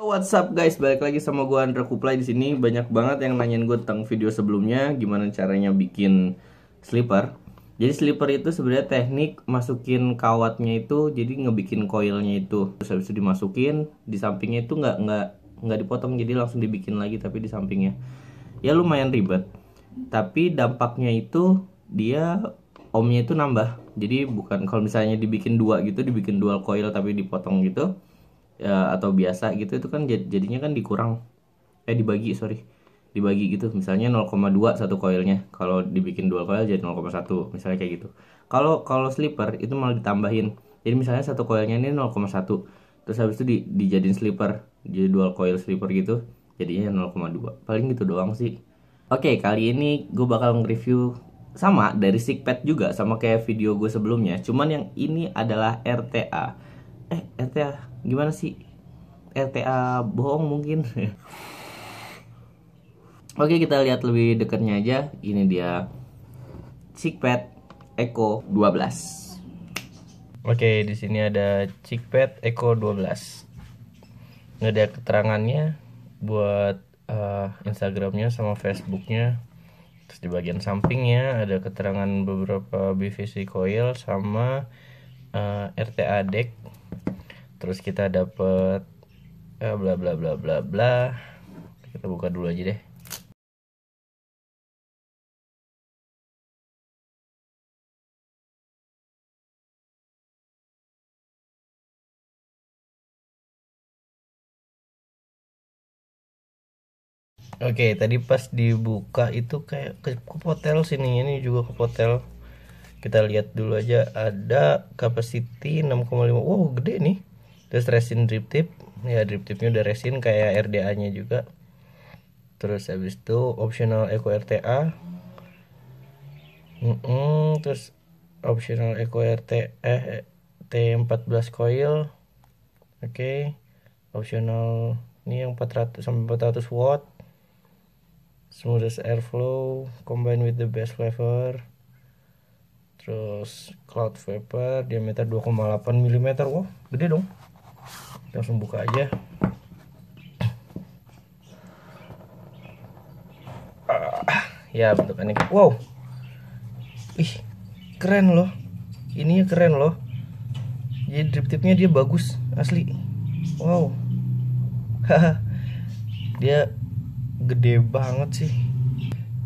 What's up guys, balik lagi sama gue Andra Kuplai di sini. Banyak banget yang nanyain gue tentang video sebelumnya, gimana caranya bikin slipper. Jadi slipper itu sebenarnya teknik masukin kawatnya itu, jadi ngebikin koilnya itu. Terus habis itu dimasukin, di sampingnya itu nggak nggak nggak dipotong, jadi langsung dibikin lagi tapi di sampingnya. Ya lumayan ribet. Tapi dampaknya itu dia omnya itu nambah. Jadi bukan kalau misalnya dibikin dua gitu, dibikin dual coil tapi dipotong gitu ya, atau biasa gitu itu kan jadinya kan dikurang eh dibagi sorry dibagi gitu misalnya 0,2 satu koilnya kalau dibikin dua koil jadi 0,1 misalnya kayak gitu kalau kalau slipper itu malah ditambahin jadi misalnya satu koilnya ini 0,1 terus habis itu di, dijadiin slipper jadi dual coil slipper gitu jadinya 0,2 paling gitu doang sih oke okay, kali ini gue bakal nge-review sama dari Sigpad juga sama kayak video gue sebelumnya cuman yang ini adalah RTA eh RTA gimana sih RTA bohong mungkin Oke kita lihat lebih dekatnya aja ini dia Cikpet Eco 12 Oke di sini ada Cikpet Eco 12 ini ada keterangannya buat uh, Instagramnya sama Facebooknya terus di bagian sampingnya ada keterangan beberapa BVC coil sama uh, eh, RTA deck terus kita dapat eh, ya, bla bla bla bla bla kita buka dulu aja deh Oke, okay, tadi pas dibuka itu kayak ke, ke hotel sini ini juga ke hotel. Kita lihat dulu aja ada capacity 6,5. Wow, gede nih terus resin drip tip ya drip tipnya udah resin kayak RDA nya juga terus habis itu optional eco RTA mm -mm, terus optional eco RT eh T14 coil oke okay. optional ini yang 400 sampai 400 watt smoothest airflow combined with the best flavor terus cloud vapor diameter 2,8 mm wah gede dong langsung buka aja ah, ya bentukannya wow ih keren loh ininya keren loh jadi drip tipnya dia bagus asli wow dia gede banget sih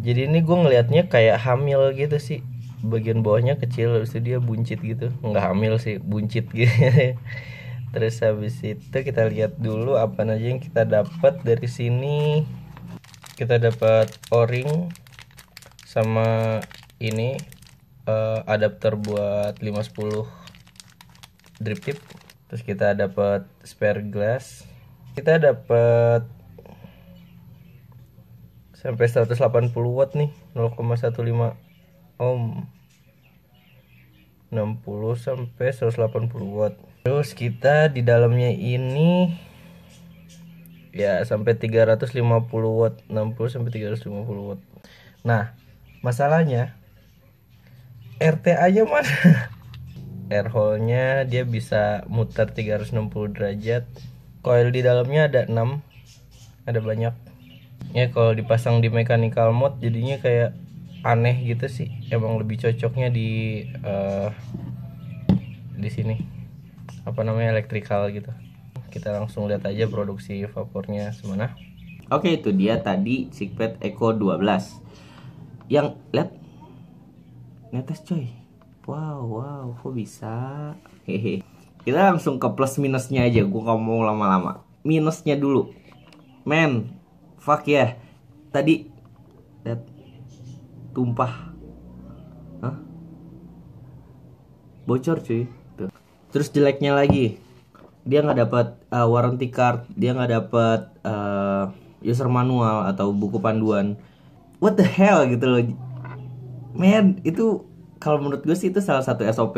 jadi ini gue ngelihatnya kayak hamil gitu sih bagian bawahnya kecil terus dia buncit gitu nggak hamil sih buncit gitu Terus habis itu kita lihat dulu apa aja yang kita dapat dari sini. Kita dapat o-ring sama ini uh, adapter buat 510 drip tip. Terus kita dapat spare glass. Kita dapat sampai 180 watt nih 0,15 ohm 60 sampai 180 watt terus kita di dalamnya ini ya sampai 350 watt 60 sampai 350 watt nah masalahnya RTA aja mana air hole nya dia bisa muter 360 derajat coil di dalamnya ada 6 ada banyak ya kalau dipasang di mechanical mode jadinya kayak aneh gitu sih emang lebih cocoknya di uh, di sini apa namanya elektrikal gitu kita langsung lihat aja produksi vapornya semana oke itu dia tadi Sigpet Eco 12 yang lihat netes coy wow wow kok bisa hehe kita langsung ke plus minusnya aja gua nggak mau lama-lama minusnya dulu men fuck ya tadi lihat tumpah bocor cuy terus jeleknya lagi dia nggak dapat uh, warranty card dia nggak dapat uh, user manual atau buku panduan what the hell gitu loh man itu kalau menurut gue sih itu salah satu SOP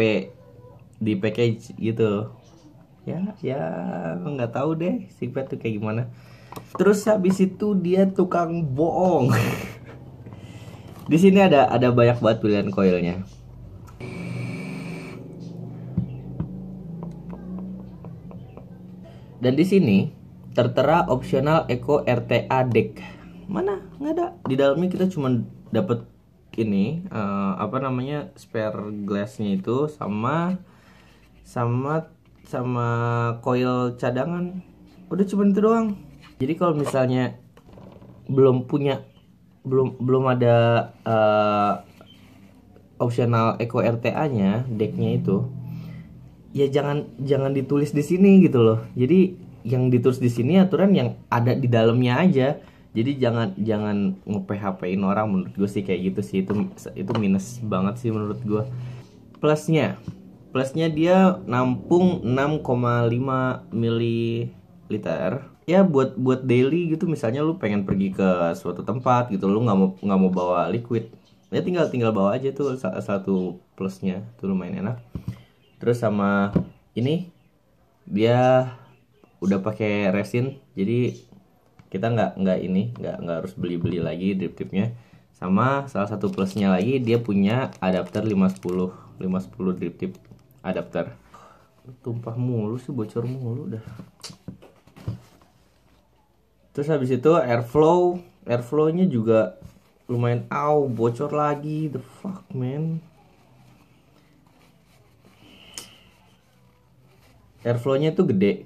di package gitu ya ya nggak tahu deh sifat tuh kayak gimana terus habis itu dia tukang bohong di sini ada ada banyak banget pilihan koilnya Dan di sini tertera opsional Eco RTA Deck. Mana? Nggak ada. Di dalamnya kita cuma dapat ini uh, apa namanya spare glassnya itu sama sama sama coil cadangan. Udah cuma itu doang. Jadi kalau misalnya belum punya belum belum ada uh, opsional Eco RTA-nya, decknya itu ya jangan jangan ditulis di sini gitu loh jadi yang ditulis di sini aturan yang ada di dalamnya aja jadi jangan jangan nge orang menurut gue sih kayak gitu sih itu itu minus banget sih menurut gue plusnya plusnya dia nampung 6,5 liter ya buat buat daily gitu misalnya lu pengen pergi ke suatu tempat gitu lu nggak mau nggak mau bawa liquid ya tinggal tinggal bawa aja tuh satu plusnya tuh lumayan enak terus sama ini dia udah pakai resin jadi kita nggak nggak ini nggak nggak harus beli beli lagi drip tipnya sama salah satu plusnya lagi dia punya adapter 510 510 drip tip adapter tumpah mulu sih bocor mulu dah terus habis itu airflow airflownya juga lumayan aw bocor lagi the fuck man airflow-nya itu gede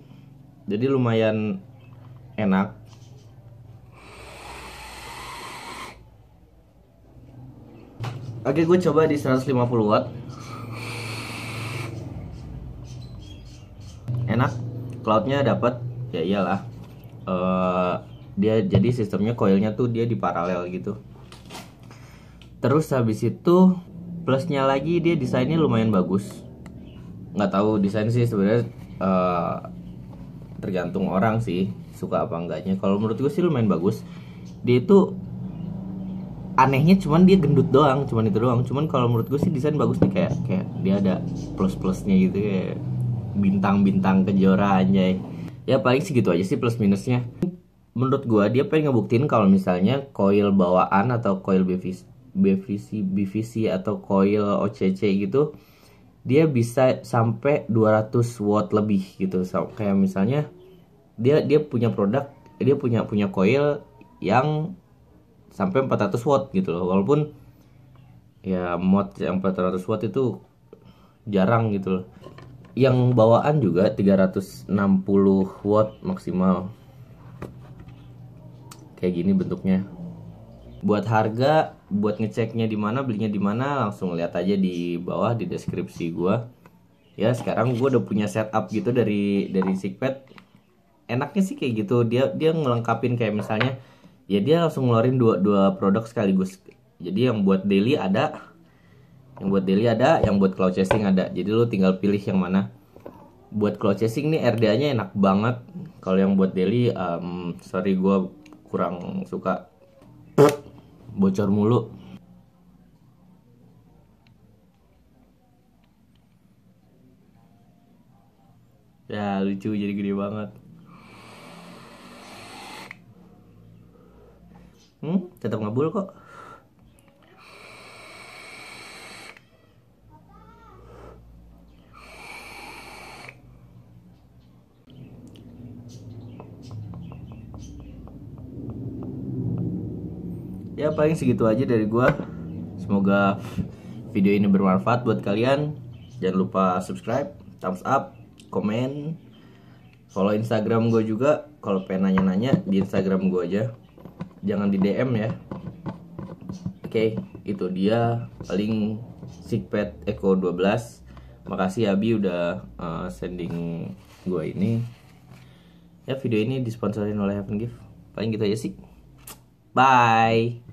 jadi lumayan enak Oke gue coba di 150 watt Enak cloud-nya dapat Ya iyalah uh, Dia jadi sistemnya coilnya tuh dia di paralel gitu Terus habis itu Plusnya lagi dia desainnya lumayan bagus nggak tahu desain sih sebenarnya uh, tergantung orang sih suka apa enggaknya kalau menurut gue sih lumayan bagus dia itu anehnya cuman dia gendut doang cuman itu doang cuman kalau menurut gue sih desain bagus nih kayak kayak dia ada plus plusnya gitu ya bintang bintang kejora anjay ya paling segitu aja sih plus minusnya menurut gue dia pengen ngebuktiin kalau misalnya koil bawaan atau koil BVC BVC BVC atau coil OCC gitu dia bisa sampai 200 watt lebih gitu so, kayak misalnya dia dia punya produk dia punya punya coil yang sampai 400 watt gitu loh walaupun ya mod yang 400 watt itu jarang gitu loh yang bawaan juga 360 watt maksimal kayak gini bentuknya buat harga buat ngeceknya di mana belinya di mana langsung lihat aja di bawah di deskripsi gua ya sekarang gua udah punya setup gitu dari dari Sigpet enaknya sih kayak gitu dia dia ngelengkapin kayak misalnya ya dia langsung ngeluarin dua dua produk sekaligus jadi yang buat daily ada yang buat daily ada yang buat cloud chasing ada jadi lo tinggal pilih yang mana buat cloud chasing nih RDA-nya enak banget. Kalau yang buat daily, um, sorry gua kurang suka bocor mulu ya lucu jadi gede banget hmm tetap ngabul kok ya paling segitu aja dari gue semoga video ini bermanfaat buat kalian jangan lupa subscribe thumbs up komen follow instagram gue juga kalau pengen nanya-nanya di instagram gue aja jangan di dm ya oke itu dia paling sigpet eco 12 makasih abi udah uh, sending gue ini ya video ini disponsorin oleh Heaven Gift paling gitu aja sih bye